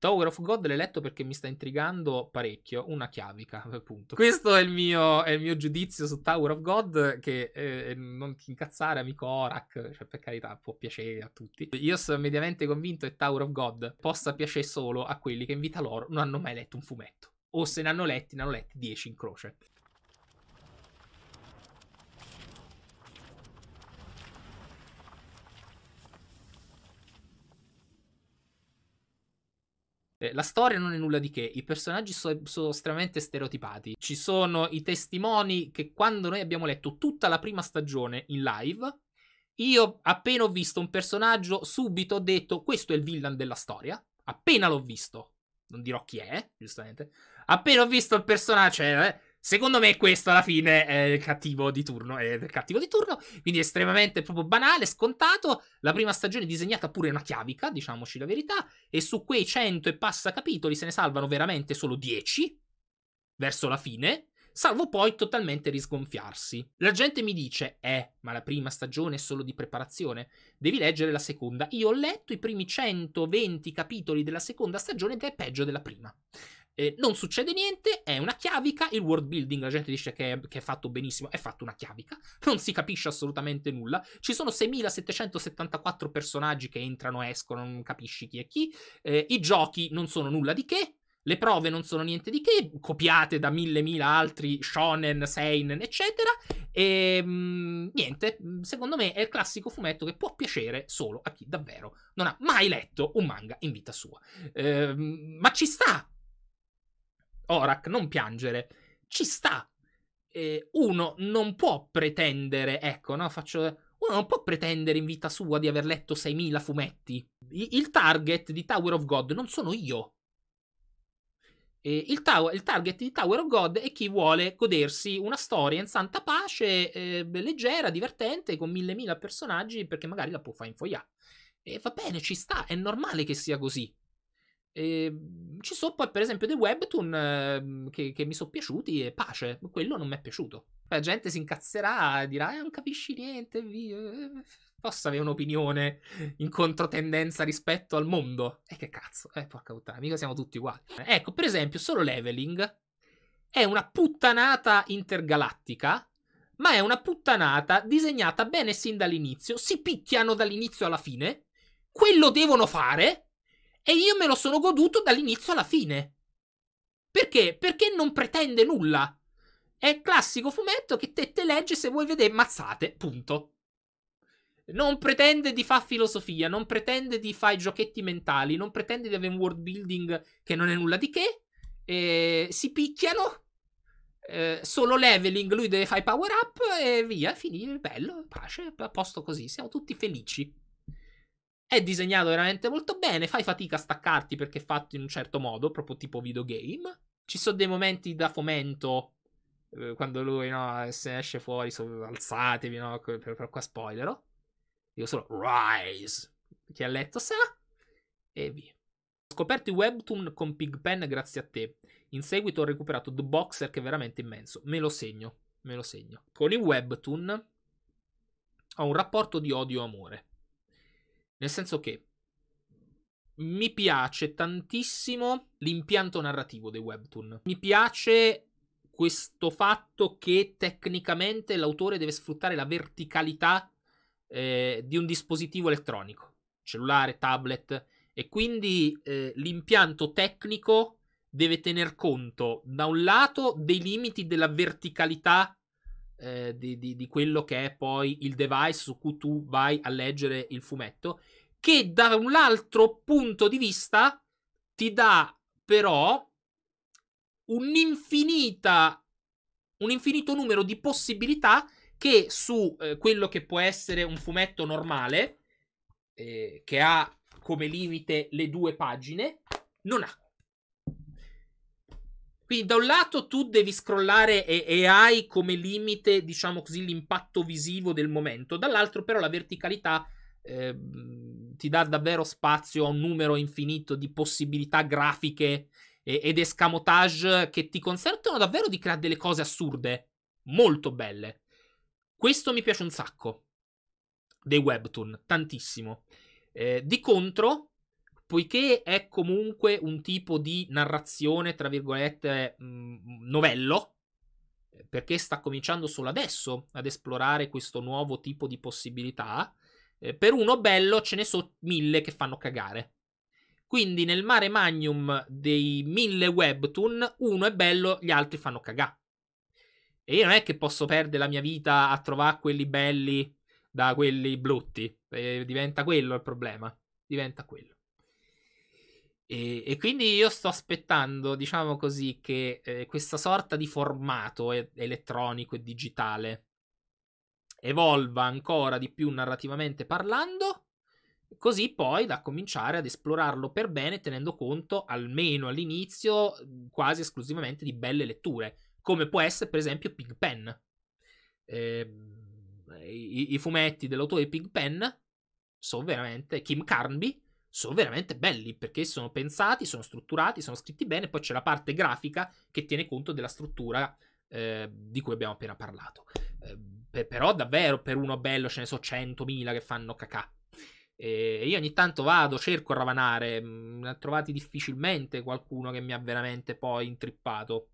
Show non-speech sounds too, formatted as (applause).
Tower of God l'hai letto perché mi sta intrigando parecchio, una chiavica, (laughs) appunto. Questo è il mio, è il mio giudizio su Tower of God, che eh, non ti incazzare, amico Orak, cioè per carità può piacere a tutti. Io sono mediamente convinto che Tower of God possa piacere solo a quelli che in vita loro non hanno mai letto un fumetto. O se ne hanno letti, ne hanno letti 10 in croce. Eh, la storia non è nulla di che, i personaggi sono estremamente stereotipati. Ci sono i testimoni che quando noi abbiamo letto tutta la prima stagione in live, io appena ho visto un personaggio, subito ho detto questo è il villain della storia. Appena l'ho visto, non dirò chi è, giustamente. Appena ho visto il personaggio, cioè, eh, Secondo me questo alla fine è il cattivo di turno, è il cattivo di turno, quindi estremamente proprio banale, scontato. La prima stagione è disegnata pure una chiavica, diciamoci la verità, e su quei 100 e passa capitoli se ne salvano veramente solo 10 verso la fine, salvo poi totalmente risgonfiarsi. La gente mi dice, eh, ma la prima stagione è solo di preparazione, devi leggere la seconda. Io ho letto i primi 120 capitoli della seconda stagione ed è peggio della prima. Eh, non succede niente, è una chiavica, il world building, la gente dice che è, che è, fatto benissimo, è fatto una chiavica, (laughs) non si capisce assolutamente nulla, ci sono 6.774 personaggi che entrano e escono, non capisci chi è chi, eh, i giochi non sono nulla di che, le prove non sono niente di che, copiate da mille mila altri shonen, seinen, eccetera. E ehm, mh, niente, secondo me è il classico fumetto che può piacere solo a chi davvero non ha mai letto un manga in vita sua. Eh, ma ci sta, Orak, non piangere. Ci sta. Eh, uno non può pretendere, ecco, no, faccio uno non può pretendere in vita sua di aver letto 6.000 fumetti. Il target di Tower of God non sono io. Il, ta- il, target di Tower of God è chi vuole godersi una storia in santa pace, eh, leggera, divertente, con mille mila personaggi, perché magari la può fare in foia. E va bene, ci sta, è normale che sia così. E ehm, ci sono poi, per esempio, dei webtoon eh, che, che, mi sono piaciuti e pace, quello non mi è piaciuto. La gente si incazzerà, e dirà, eh, non capisci niente, via. Eh, Posso avere un'opinione in controtendenza rispetto al mondo? E eh, che cazzo, eh, porca puttana, mica siamo tutti uguali. Ecco, per esempio, solo leveling è una puttanata intergalattica, ma è una puttanata disegnata bene sin dall'inizio. Si picchiano dall'inizio alla fine, quello devono fare e io me lo sono goduto dall'inizio alla fine. Perché? Perché non pretende nulla. È il classico fumetto che te, te legge se vuoi vedere mazzate, punto. Non pretende di fare filosofia, non pretende di fare giochetti mentali, non pretende di avere un world building che non è nulla di che. Eh, si picchiano, eh, solo leveling, lui deve fare power up e via, finire, bello, pace, a posto così, siamo tutti felici. È disegnato veramente molto bene, fai fatica a staccarti perché è fatto in un certo modo, proprio tipo videogame. Ci sono dei momenti da fomento, eh, quando lui no, se ne esce fuori, so, alzatevi, no, per, per qua spoilero. Io solo Rise, chi ha letto sa, e via. Ho scoperto i webtoon con Pigpen grazie a te. In seguito ho recuperato The Boxer che è veramente immenso. Me lo segno, me lo segno. Con i webtoon ho un rapporto di odio-amore. Nel senso che mi piace tantissimo l'impianto narrativo dei webtoon. Mi piace questo fatto che tecnicamente l'autore deve sfruttare la verticalità eh, di un dispositivo elettronico, cellulare, tablet, e quindi eh, l'impianto tecnico deve tener conto, da un lato, dei limiti della verticalità eh, di, di, di quello che è poi il device su cui tu vai a leggere il fumetto, che da un altro punto di vista ti dà però un'infinita un infinito numero di possibilità che su eh, quello che può essere un fumetto normale eh, che ha come limite le due pagine non ha quindi da un lato tu devi scrollare e, e, hai come limite, diciamo così, l'impatto visivo del momento, dall'altro però la verticalità eh, ti dà davvero spazio a un numero infinito di possibilità grafiche e, ed escamotage che ti consentono davvero di creare delle cose assurde, molto belle. Questo mi piace un sacco dei webtoon, tantissimo. Eh, di contro, poiché è comunque un tipo di narrazione, tra virgolette, mm, novello, eh, perché sta cominciando solo adesso ad esplorare questo nuovo tipo di possibilità, eh, per uno bello ce ne sono mille che fanno cagare. Quindi nel mare magnum dei mille webtoon, uno è bello, gli altri fanno cagare. E io non è che posso perdere la mia vita a trovare quelli belli da quelli brutti. Eh, diventa quello il problema. Diventa quello. E, e, quindi io sto aspettando, diciamo così, che eh, questa sorta di formato e- elettronico e digitale evolva ancora di più narrativamente parlando, così poi da cominciare ad esplorarlo per bene, tenendo conto, almeno all'inizio, quasi esclusivamente di belle letture, come può essere per esempio Pigpen. Eh, i-, i, fumetti dell'autore Pig Pen sono veramente Kim Carnby sono veramente belli perché sono pensati, sono strutturati, sono scritti bene. Poi c'è la parte grafica che tiene conto della struttura eh, di cui abbiamo appena parlato. Eh, per, però davvero per uno bello ce ne so 100.000 che fanno cacà. E io ogni tanto vado, cerco a ravanare, mm, ne ho trovati difficilmente qualcuno che mi ha veramente poi intrippato.